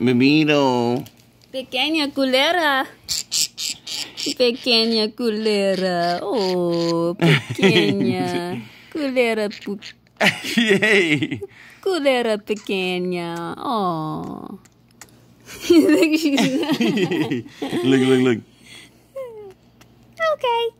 Bebito. Pequeña culera. Pequeña culera. Oh, pequeña. culera pu Yay. Culera pequeña. Oh. look, look, look. Okay.